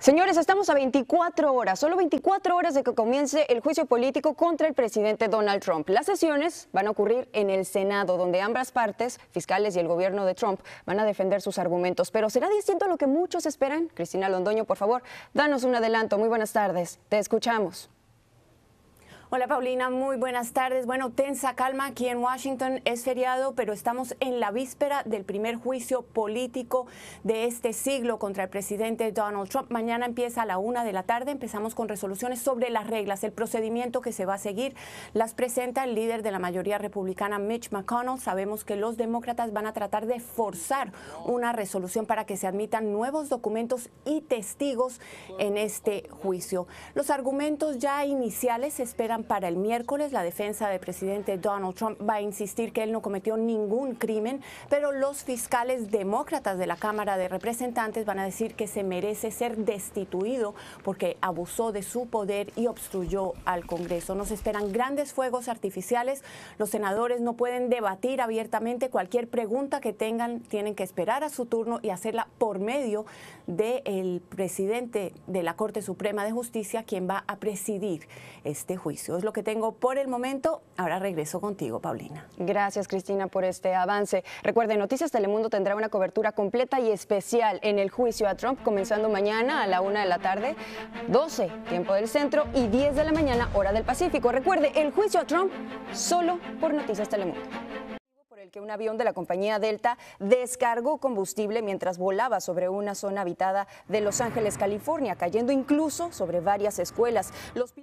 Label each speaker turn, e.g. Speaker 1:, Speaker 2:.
Speaker 1: Señores, estamos a 24 horas, solo 24 horas de que comience el juicio político contra el presidente Donald Trump. Las sesiones van a ocurrir en el Senado, donde ambas partes, fiscales y el gobierno de Trump, van a defender sus argumentos. Pero ¿será distinto a lo que muchos esperan? Cristina Londoño, por favor, danos un adelanto. Muy buenas tardes, te escuchamos.
Speaker 2: Hola Paulina, muy buenas tardes. Bueno, tensa calma aquí en Washington. Es feriado, pero estamos en la víspera del primer juicio político de este siglo contra el presidente Donald Trump. Mañana empieza a la una de la tarde. Empezamos con resoluciones sobre las reglas, el procedimiento que se va a seguir. Las presenta el líder de la mayoría republicana, Mitch McConnell. Sabemos que los demócratas van a tratar de forzar una resolución para que se admitan nuevos documentos y testigos en este juicio. Los argumentos ya iniciales se esperan para el miércoles. La defensa del presidente Donald Trump va a insistir que él no cometió ningún crimen, pero los fiscales demócratas de la Cámara de Representantes van a decir que se merece ser destituido porque abusó de su poder y obstruyó al Congreso. Nos esperan grandes fuegos artificiales. Los senadores no pueden debatir abiertamente cualquier pregunta que tengan. Tienen que esperar a su turno y hacerla por medio del presidente de la Corte Suprema de Justicia, quien va a presidir este juicio. Es lo que tengo por
Speaker 1: el momento. Ahora
Speaker 2: regreso contigo, Paulina.
Speaker 1: Gracias, Cristina, por este avance. Recuerde, Noticias Telemundo tendrá una cobertura completa y especial en el juicio a Trump, comenzando mañana a la una de la tarde, 12, tiempo del centro, y 10 de la mañana, hora del Pacífico. Recuerde, el juicio a Trump solo por Noticias Telemundo el que un avión de la compañía Delta descargó combustible mientras volaba sobre una zona habitada de Los Ángeles, California, cayendo incluso sobre varias escuelas. Los